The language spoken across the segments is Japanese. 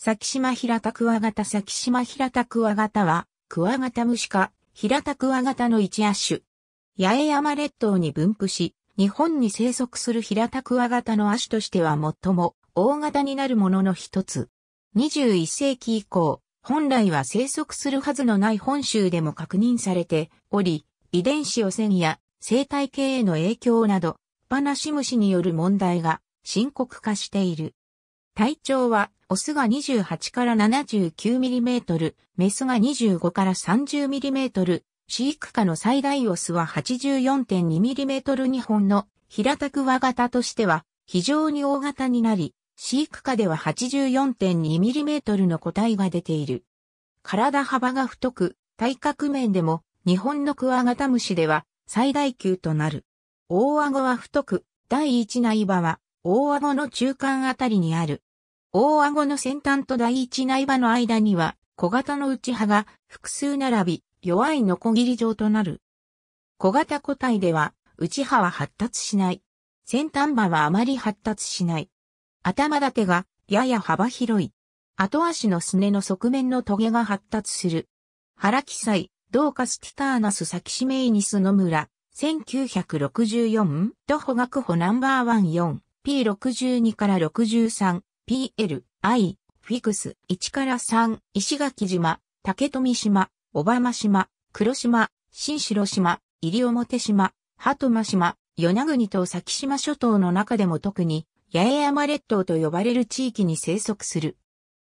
先島平田クワガタ先島平田クワガタは、クワガタムシ科、平田クワガタの一亜種。八重山列島に分布し、日本に生息する平田クワガタの亜種としては最も大型になるものの一つ。21世紀以降、本来は生息するはずのない本州でも確認されており、遺伝子汚染や生態系への影響など、パナシムシによる問題が深刻化している。体長は、オスが28から 79mm、メスが25から 30mm、飼育下の最大オスは 84.2mm2 本の平たく和型としては非常に大型になり、飼育下では 84.2mm の個体が出ている。体幅が太く、体格面でも日本のクワガタムシでは最大級となる。大顎は太く、第一内場は大顎の中間あたりにある。大顎の先端と第一内場の間には小型の内刃が複数並び弱いノコギリ状となる。小型個体では内刃は発達しない。先端刃はあまり発達しない。頭立てがやや幅広い。後足のすねの側面のトゲが発達する。原記載、ドーカスティターナスサキシメイニスの村、1964、徒歩学歩ナンバーワン 4P62 から63。PL、I、フィクス、1から3、石垣島、竹富島、小浜島、黒島、新城島、西表島、鳩間島、与那国と先島諸島の中でも特に、八重山列島と呼ばれる地域に生息する。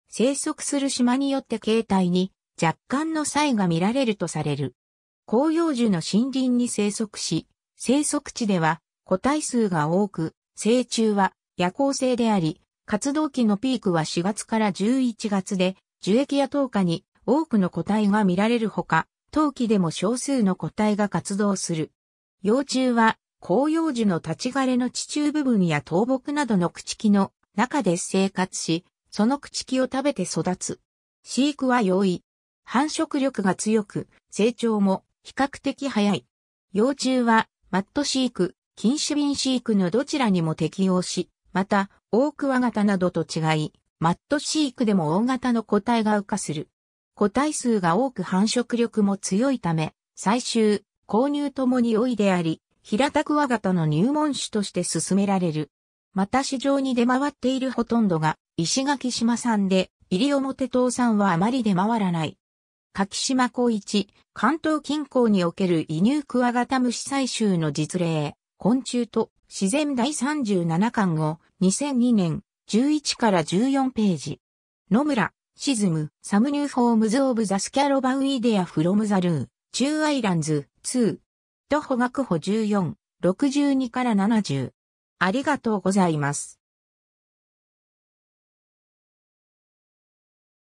生息する島によって形態に若干の差異が見られるとされる。広葉樹の森林に生息し、生息地では個体数が多く、成虫は夜行性であり、活動期のピークは4月から11月で、樹液や糖化に多くの個体が見られるほか、陶器でも少数の個体が活動する。幼虫は、広葉樹の立ち枯れの地中部分や倒木などの朽木の中で生活し、その朽木を食べて育つ。飼育は容易。繁殖力が強く、成長も比較的早い。幼虫は、マット飼育、禁止瓶飼育のどちらにも適応し、また、大ガタなどと違い、マット飼育でも大型の個体が羽化する。個体数が多く繁殖力も強いため、最終、購入ともに良いであり、平田ガタの入門種として進められる。また市場に出回っているほとんどが石垣島産で、入表島産はあまり出回らない。柿島高一、関東近郊における移入クワガタ虫採集の実例、昆虫と自然第37巻を2002年11から14ページ。野村、シズム、サムニューフォームズ・オブ・ザ・スキャロバウ・イデア・フロム・ザ・ルー、チュー・アイランズ、2。徒歩学歩14、62から70。ありがとうございます。